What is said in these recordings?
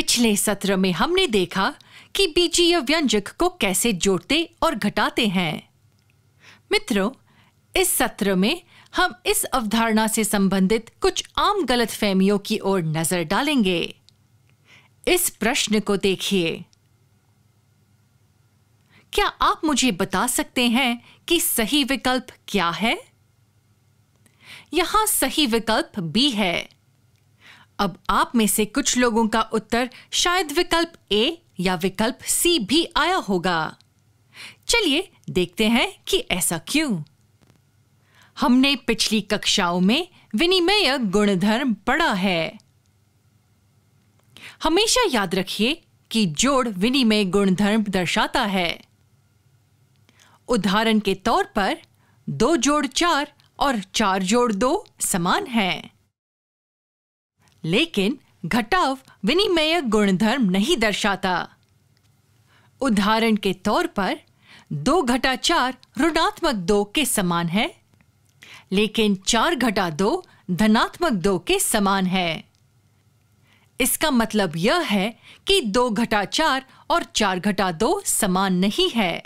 पिछले सत्र में हमने देखा कि बीजीय व्यंजक को कैसे जोड़ते और घटाते हैं मित्रों इस सत्र में हम इस अवधारणा से संबंधित कुछ आम गलत फहमियों की ओर नजर डालेंगे इस प्रश्न को देखिए क्या आप मुझे बता सकते हैं कि सही विकल्प क्या है यहां सही विकल्प बी है अब आप में से कुछ लोगों का उत्तर शायद विकल्प ए या विकल्प सी भी आया होगा चलिए देखते हैं कि ऐसा क्यों हमने पिछली कक्षाओं में विनिमय गुणधर्म पढ़ा है हमेशा याद रखिए कि जोड़ विनिमय गुणधर्म दर्शाता है उदाहरण के तौर पर दो जोड़ चार और चार जोड़ दो समान हैं। लेकिन घटाव विनिमय गुणधर्म नहीं दर्शाता उदाहरण के तौर पर दो घटा चार ऋणात्मक दो के समान है लेकिन चार घटा दो धनात्मक दो के समान है इसका मतलब यह है कि दो घटा चार और चार घटा दो समान नहीं है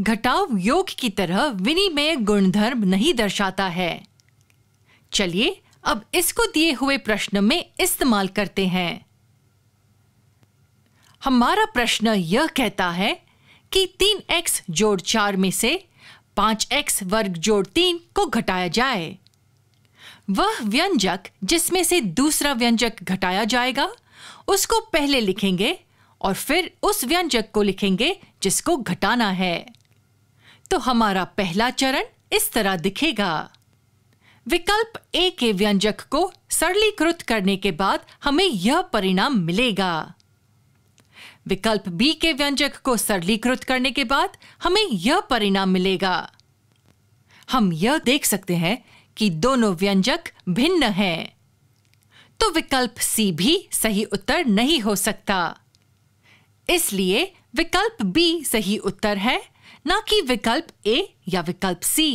घटाव योग की तरह विनिमय गुणधर्म नहीं दर्शाता है चलिए अब इसको दिए हुए प्रश्न में इस्तेमाल करते हैं हमारा प्रश्न यह कहता है कि तीन एक्स जोड़ चार में से पांच एक्स वर्ग जोड़ तीन को घटाया जाए वह व्यंजक जिसमें से दूसरा व्यंजक घटाया जाएगा उसको पहले लिखेंगे और फिर उस व्यंजक को लिखेंगे जिसको घटाना है तो हमारा पहला चरण इस तरह दिखेगा विकल्प ए के व्यंजक को सरलीकृत करने के बाद हमें यह परिणाम मिलेगा विकल्प बी के व्यंजक को सरलीकृत करने के बाद हमें यह परिणाम मिलेगा हम यह देख सकते हैं कि दोनों व्यंजक भिन्न हैं। तो विकल्प सी भी सही उत्तर नहीं हो सकता इसलिए विकल्प बी सही उत्तर है ना कि विकल्प ए या विकल्प सी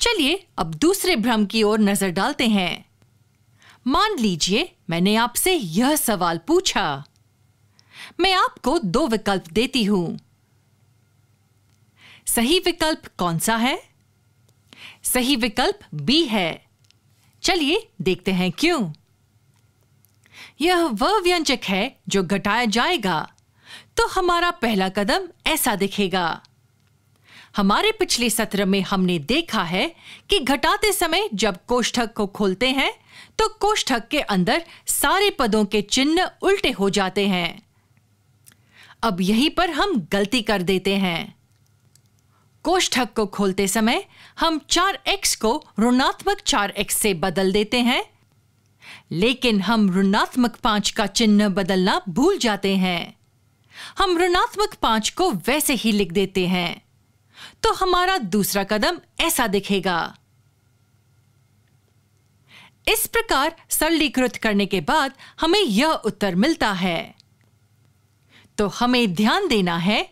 चलिए अब दूसरे भ्रम की ओर नजर डालते हैं मान लीजिए मैंने आपसे यह सवाल पूछा मैं आपको दो विकल्प देती हूं सही विकल्प कौन सा है सही विकल्प बी है चलिए देखते हैं क्यों यह वह व्यंजक है जो घटाया जाएगा तो हमारा पहला कदम ऐसा दिखेगा हमारे पिछले सत्र में हमने देखा है कि घटाते समय जब कोष्ठक को खोलते हैं तो कोष्ठक के अंदर सारे पदों के चिन्ह उल्टे हो जाते हैं अब यहीं पर हम गलती कर देते हैं कोष्ठक को खोलते समय हम 4x को ऋणात्मक 4x से बदल देते हैं लेकिन हम ऋणात्मक पांच का चिन्ह बदलना भूल जाते हैं हम ऋणात्मक पांच को वैसे ही लिख देते हैं तो हमारा दूसरा कदम ऐसा दिखेगा इस प्रकार सरलीकृत करने के बाद हमें यह उत्तर मिलता है तो हमें ध्यान देना है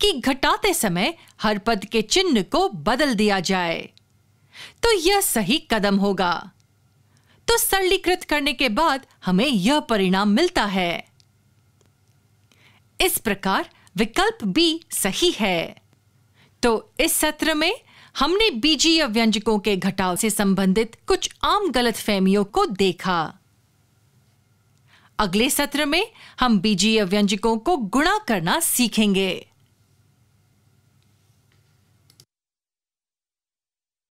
कि घटाते समय हर पद के चिन्ह को बदल दिया जाए तो यह सही कदम होगा तो सरलीकृत करने के बाद हमें यह परिणाम मिलता है इस प्रकार विकल्प बी सही है तो इस सत्र में हमने बीजीय व्यंजकों के घटाव से संबंधित कुछ आम गलत फहमियों को देखा अगले सत्र में हम बीजीय व्यंजकों को गुणा करना सीखेंगे